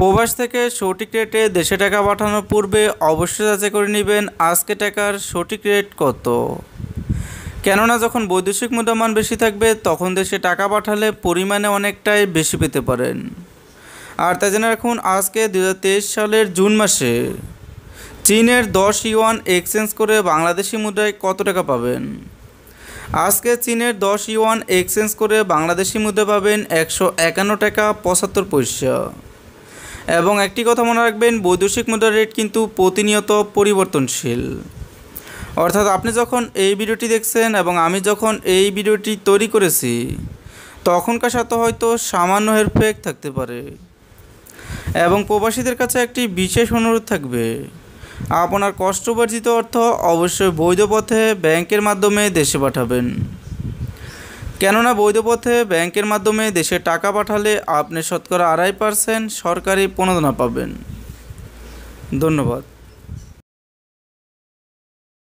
প্রবাস থেকে সঠিক রেটে দেশে টাকা পাঠানোর পূর্বে অবশ্যই যাচাই করে নেবেন আজকে টাকার সঠিক রেট কত কেননা যখন বৈদেশিক মুদ্রামান বেশি থাকবে তখন দেশে টাকা পাঠালে পরিমাণে অনেকটাই বেশি পেতে পারেন আর তাই জেনে রাখুন আজকে দু সালের জুন মাসে চীনের দশ ইউয়ান এক্সচেঞ্জ করে বাংলাদেশি মুদ্রায় কত টাকা পাবেন আজকে চীনের দশ ইউয়ান এক্সচেঞ্জ করে বাংলাদেশি মুদ্রা পাবেন একশো একান্ন টাকা পঁচাত্তর পয়সা এবং একটি কথা মনে রাখবেন বৈদেশিক মুদ্রার রেট কিন্তু প্রতিনিয়ত পরিবর্তনশীল অর্থাৎ আপনি যখন এই ভিডিওটি দেখছেন এবং আমি যখন এই ভিডিওটি তৈরি করেছি তখনকার সাথে হয়তো সামান্য হেরফেক থাকতে পারে এবং প্রবাসীদের কাছে একটি বিশেষ অনুরোধ থাকবে আপনার কষ্টবর্জিত অর্থ অবশ্যই বৈধ পথে ব্যাংকের মাধ্যমে দেশে পাঠাবেন কেননা বৈধ পথে ব্যাংকের মাধ্যমে দেশে টাকা পাঠালে আপনি শতকরা আড়াই পার্সেন্ট সরকারি প্রণোদনা পাবেন ধন্যবাদ